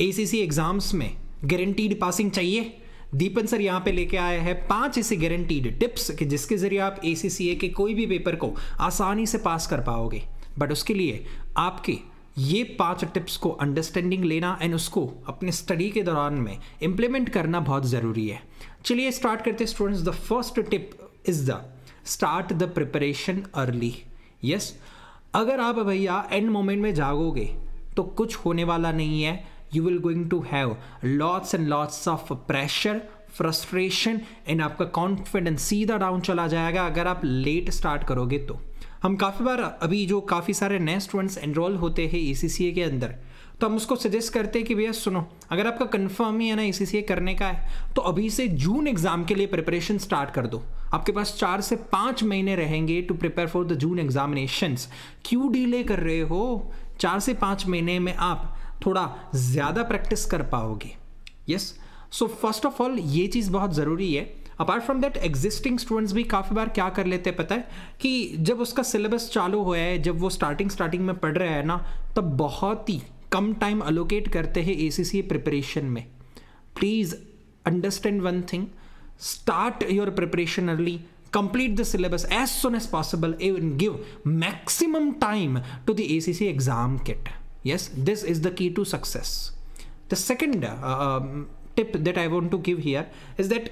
ACC exams में guaranteed passing चाहिए Deepan sir यहाँ पे लेके आया है पांच ऐसे गारंटीड टिप्स कि जिसके जरिए आप ए के कोई भी पेपर को आसानी से पास कर पाओगे बट उसके लिए आपके ये पांच टिप्स को अंडरस्टैंडिंग लेना एंड उसको अपने स्टडी के दौरान में इम्प्लीमेंट करना बहुत ज़रूरी है चलिए स्टार्ट करते students the first tip is the start the preparation early yes अगर आप भैया एंड मोमेंट में जागोगे तो कुछ होने वाला नहीं है you will going to have lots and lots of pressure frustration and आपका कॉन्फिडेंस सीधा डाउन चला जाएगा अगर आप लेट स्टार्ट करोगे तो हम काफ़ी बार अभी जो काफ़ी सारे नए स्टूडेंट्स एनरोल होते हैं ई के अंदर तो हम उसको सजेस्ट करते हैं कि भैया सुनो अगर आपका कन्फर्म ही है ना ई करने का है तो अभी से जून एग्ज़ाम के लिए प्रिपरेशन स्टार्ट कर दो आपके पास चार से पाँच महीने रहेंगे to prepare for the June examinations क्यों डिले कर रहे हो चार से पाँच महीने में आप थोड़ा ज़्यादा प्रैक्टिस कर पाओगे yes so first of all ये चीज़ बहुत ज़रूरी है apart from that existing students भी काफ़ी बार क्या कर लेते हैं पता है कि जब उसका सिलेबस चालू हुआ है जब वो स्टार्टिंग स्टार्टिंग में पढ़ रहा है ना तब बहुत ही कम टाइम अलोकेट करते हैं ए सी सी प्रिपरेशन में please understand one thing start your preparation early complete the syllabus as soon as possible एव give maximum time to the A C C exam kit Yes, this is the key to success. The second uh, um, tip that I want to give here is that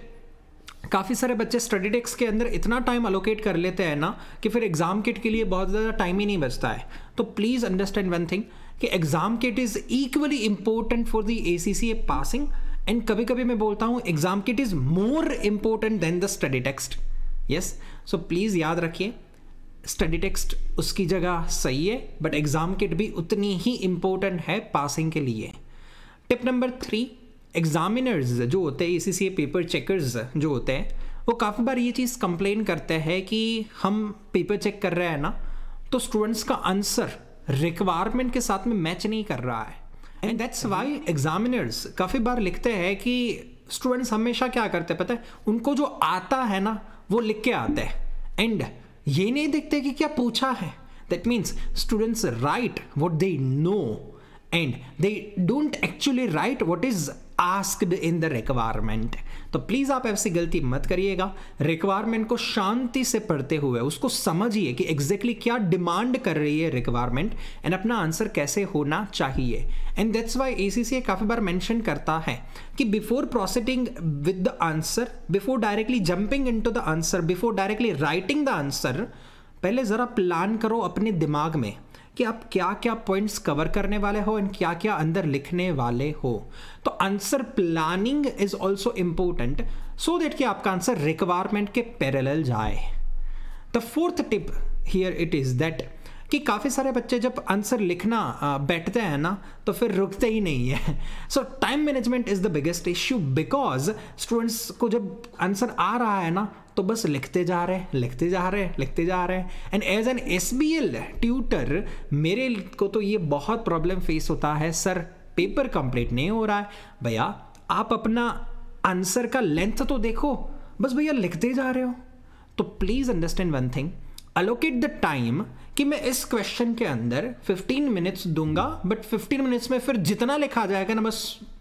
काफ़ी सारे बच्चे study desk के अंदर इतना time allocate कर लेते हैं ना कि फिर एग्ज़ाम किट के लिए बहुत ज़्यादा टाइम ही नहीं बचता है तो प्लीज़ अंडरस्टैंड वन थिंग कि exam kit is equally important for the A C C A passing and कभी कभी मैं बोलता हूँ exam kit is more important than the study text yes so please याद रखिए स्टडी टेक्स्ट उसकी जगह सही है बट एग्ज़ाम किट भी उतनी ही इम्पोर्टेंट है पासिंग के लिए टिप नंबर थ्री एग्ज़ामिनर्स जो होते हैं ए पेपर चेकर्स जो होते हैं वो काफ़ी बार ये चीज़ कंप्लेन करते हैं कि हम पेपर चेक कर रहे हैं ना तो स्टूडेंट्स का आंसर रिक्वायरमेंट के साथ में मैच नहीं कर रहा है एंड दैट्स वाई एग्जामिनर्स काफ़ी बार लिखते हैं कि स्टूडेंट्स हमेशा क्या करते हैं पता है उनको जो आता है ना वो लिख के आते हैं एंड ये नहीं देखते कि क्या पूछा है that means students write what they know and they don't actually write what is asked in the requirement तो प्लीज़ आप ऐसी गलती मत करिएगा रिक्वायरमेंट को शांति से पढ़ते हुए उसको समझिए कि एग्जैक्टली exactly क्या डिमांड कर रही है रिक्वायरमेंट एंड अपना आंसर कैसे होना चाहिए and that's why A C C A काफ़ी बार मैंशन करता है कि before proceeding with the answer before directly jumping into the answer before directly writing the answer पहले ज़रा प्लान करो अपने दिमाग में कि आप क्या क्या पॉइंट्स कवर करने वाले हो एंड क्या क्या अंदर लिखने वाले हो तो answer planning is also important so that कि आपका आंसर रिक्वायरमेंट के पैरेलल जाए the fourth tip here it is that कि काफ़ी सारे बच्चे जब आंसर लिखना बैठते हैं ना तो फिर रुकते ही नहीं है so time management is the biggest issue because students को जब आंसर आ रहा है ना तो बस लिखते जा रहे हैं लिखते जा रहे हैं लिखते जा रहे हैं and as an S B L tutor मेरे को तो ये बहुत प्रॉब्लम फेस होता है सर पेपर कंप्लीट नहीं हो रहा है भैया आप अपना आंसर का लेंथ तो देखो बस भैया लिखते जा रहे हो तो please understand one thing allocate the time कि मैं इस क्वेश्चन के अंदर 15 मिनट्स दूंगा बट 15 मिनट्स में फिर जितना लिखा जाएगा ना बस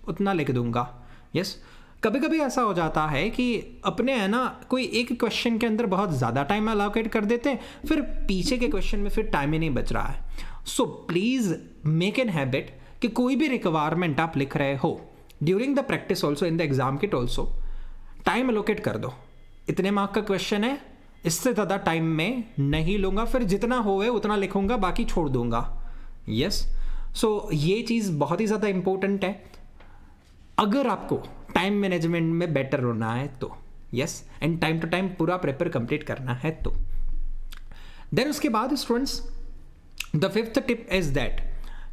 उतना लिख दूंगा यस yes? कभी कभी ऐसा हो जाता है कि अपने है ना कोई एक क्वेश्चन के अंदर बहुत ज़्यादा टाइम अलोकेट कर देते हैं फिर पीछे के क्वेश्चन में फिर टाइम ही नहीं बच रहा है so please make an habit कि कोई भी रिक्वायरमेंट आप लिख रहे हो during the practice also in the exam kit also time allocate कर दो इतने मार्क का क्वेश्चन है इससे ज़्यादा टाइम में नहीं लूँगा फिर जितना हो उतना लिखूँगा बाकी छोड़ दूँगा यस सो so, ये चीज़ बहुत ही ज़्यादा इम्पोर्टेंट है अगर आपको टाइम मैनेजमेंट में बेटर होना है तो yes and time to time पूरा प्रेपर कंप्लीट करना है तो देन उसके बाद students the fifth tip is that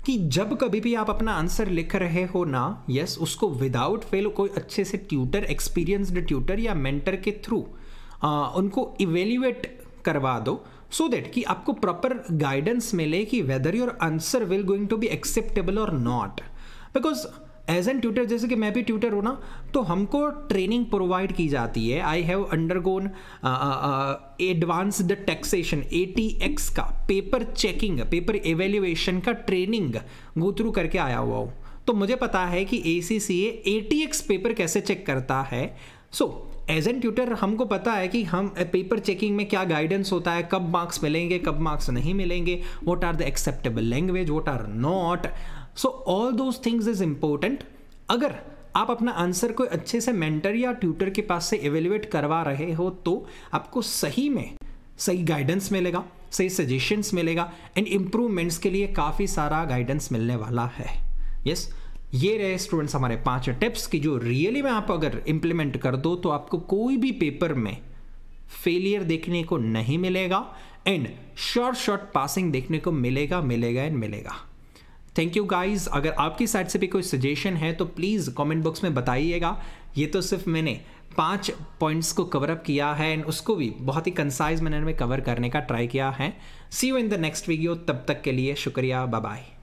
कि जब कभी भी आप अपना आंसर लिख रहे हो ना यस yes, उसको विदाउट फेल कोई अच्छे से ट्यूटर एक्सपीरियंसड ट्यूटर या मेंटर के थ्रू आ, उनको इवेल्यूएट करवा दो सो so दैट कि आपको प्रॉपर गाइडेंस मिले कि whether your answer will going to be acceptable और not because as an tutor जैसे कि मैं भी ट्यूटर हूँ ना तो हमको ट्रेनिंग प्रोवाइड की जाती है I have undergone advance the taxation A T X का पेपर चेकिंग पेपर एवेल्यूएशन का ट्रेनिंग गो थ्रू करके आया हुआ हूँ तो मुझे पता है कि A C C A T X paper कैसे चेक करता है so so, as an tutor हमको पता है कि हम पेपर चेकिंग में क्या गाइडेंस होता है कब मार्क्स मिलेंगे कब मार्क्स नहीं मिलेंगे what are the acceptable language what are not so all those things is important अगर आप अपना आंसर को अच्छे से मेंटर या ट्यूटर के पास से एवेल्युएट करवा रहे हो तो आपको सही में सही गाइडेंस मिलेगा सही सजेशंस मिलेगा एंड इम्प्रूवमेंट्स के लिए काफ़ी सारा गाइडेंस मिलने वाला है यस yes? ये रहे स्टूडेंट्स हमारे पांच टिप्स की जो रियली में आप अगर इम्प्लीमेंट कर दो तो आपको कोई भी पेपर में फेलियर देखने को नहीं मिलेगा एंड शॉर्ट शॉर्ट पासिंग देखने को मिलेगा मिलेगा एंड मिलेगा थैंक यू गाइज अगर आपकी साइड से भी कोई सजेशन है तो प्लीज़ कमेंट बॉक्स में बताइएगा ये तो सिर्फ मैंने पांच पॉइंट्स को कवर अप किया है एंड उसको भी बहुत ही कंसाइज मैनर में कवर करने का ट्राई किया है see you in the next video तब तक के लिए शुक्रिया बाय बाय